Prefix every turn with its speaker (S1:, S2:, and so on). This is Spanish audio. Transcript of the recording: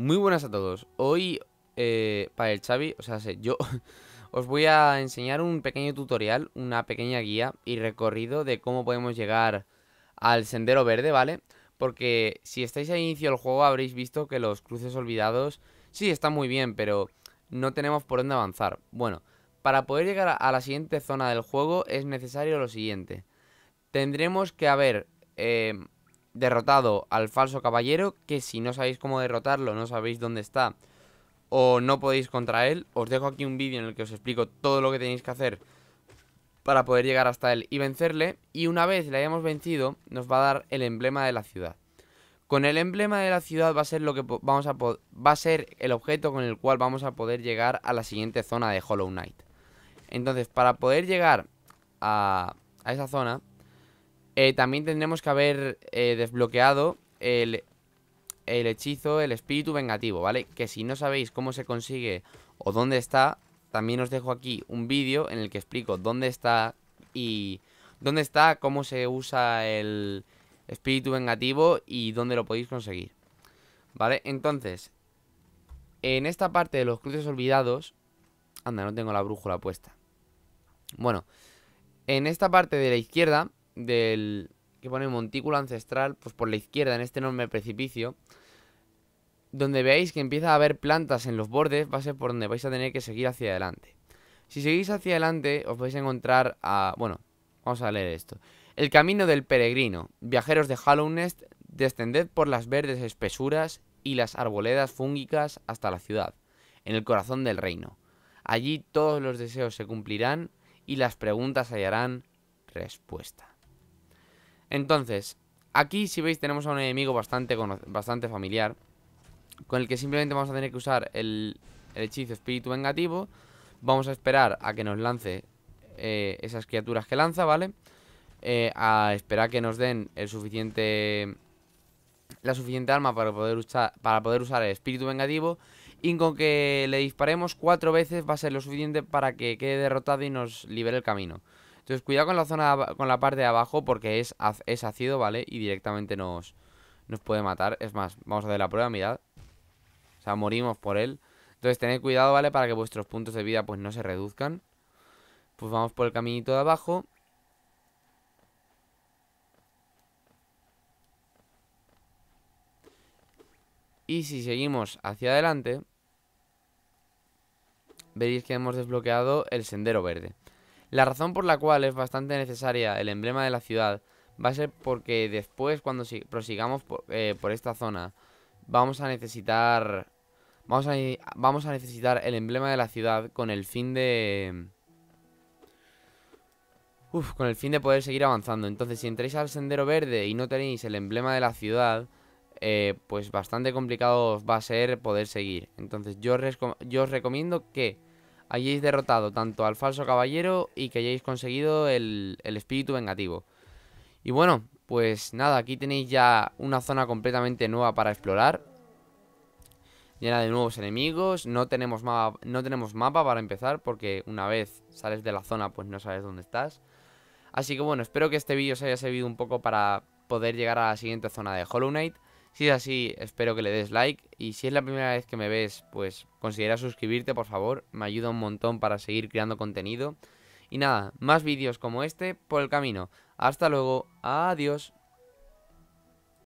S1: Muy buenas a todos. Hoy, eh, para el Xavi, o sea, yo os voy a enseñar un pequeño tutorial, una pequeña guía y recorrido de cómo podemos llegar al sendero verde, ¿vale? Porque si estáis al inicio del juego habréis visto que los cruces olvidados sí están muy bien, pero no tenemos por dónde avanzar. Bueno, para poder llegar a la siguiente zona del juego es necesario lo siguiente. Tendremos que haber... Eh, derrotado al falso caballero, que si no sabéis cómo derrotarlo, no sabéis dónde está o no podéis contra él, os dejo aquí un vídeo en el que os explico todo lo que tenéis que hacer para poder llegar hasta él y vencerle, y una vez le hayamos vencido, nos va a dar el emblema de la ciudad. Con el emblema de la ciudad va a ser lo que vamos a va a ser el objeto con el cual vamos a poder llegar a la siguiente zona de Hollow Knight. Entonces, para poder llegar a, a esa zona, eh, también tendremos que haber eh, desbloqueado el, el hechizo, el espíritu vengativo, ¿vale? Que si no sabéis cómo se consigue o dónde está, también os dejo aquí un vídeo en el que explico dónde está y dónde está, cómo se usa el espíritu vengativo y dónde lo podéis conseguir. ¿Vale? Entonces, en esta parte de los cruces olvidados... Anda, no tengo la brújula puesta. Bueno, en esta parte de la izquierda del que pone montículo ancestral, pues por la izquierda, en este enorme precipicio, donde veáis que empieza a haber plantas en los bordes, va a ser por donde vais a tener que seguir hacia adelante. Si seguís hacia adelante, os vais a encontrar a... Bueno, vamos a leer esto. El camino del peregrino. Viajeros de Hallownest, descended por las verdes espesuras y las arboledas fúngicas hasta la ciudad, en el corazón del reino. Allí todos los deseos se cumplirán y las preguntas hallarán respuesta. Entonces, aquí si veis tenemos a un enemigo bastante, bastante familiar Con el que simplemente vamos a tener que usar el, hechizo espíritu vengativo Vamos a esperar a que nos lance eh, esas criaturas que lanza, ¿vale? Eh, a esperar que nos den el suficiente... La suficiente arma para poder, para poder usar el espíritu vengativo Y con que le disparemos cuatro veces va a ser lo suficiente para que quede derrotado y nos libere el camino entonces, cuidado con la zona con la parte de abajo porque es, es ácido, ¿vale? Y directamente nos, nos puede matar. Es más, vamos a hacer la prueba, mirad. O sea, morimos por él. Entonces, tened cuidado, ¿vale? Para que vuestros puntos de vida pues no se reduzcan. Pues vamos por el caminito de abajo. Y si seguimos hacia adelante, veréis que hemos desbloqueado el sendero verde. La razón por la cual es bastante necesaria el emblema de la ciudad va a ser porque después cuando prosigamos eh, por, esta zona vamos a necesitar vamos a, vamos a necesitar el emblema de la ciudad con el fin de Uf, con el fin de poder seguir avanzando. Entonces, si entráis al sendero verde y no tenéis el emblema de la ciudad, eh, pues bastante complicado va a ser poder seguir. Entonces, yo os recomiendo que Hayáis derrotado tanto al falso caballero y que hayáis conseguido el, espíritu vengativo. Y bueno, pues nada, aquí tenéis ya una zona completamente nueva para explorar. Llena de nuevos enemigos, no tenemos, no tenemos mapa para empezar porque una vez sales de la zona pues no sabes dónde estás. Así que bueno, espero que este vídeo os haya servido un poco para poder llegar a la siguiente zona de Hollow Knight. Si es así, espero que le des like y si es la primera vez que me ves, pues considera suscribirte, por favor, me ayuda un montón para seguir creando contenido. Y nada, más vídeos como este por el camino. Hasta luego, adiós.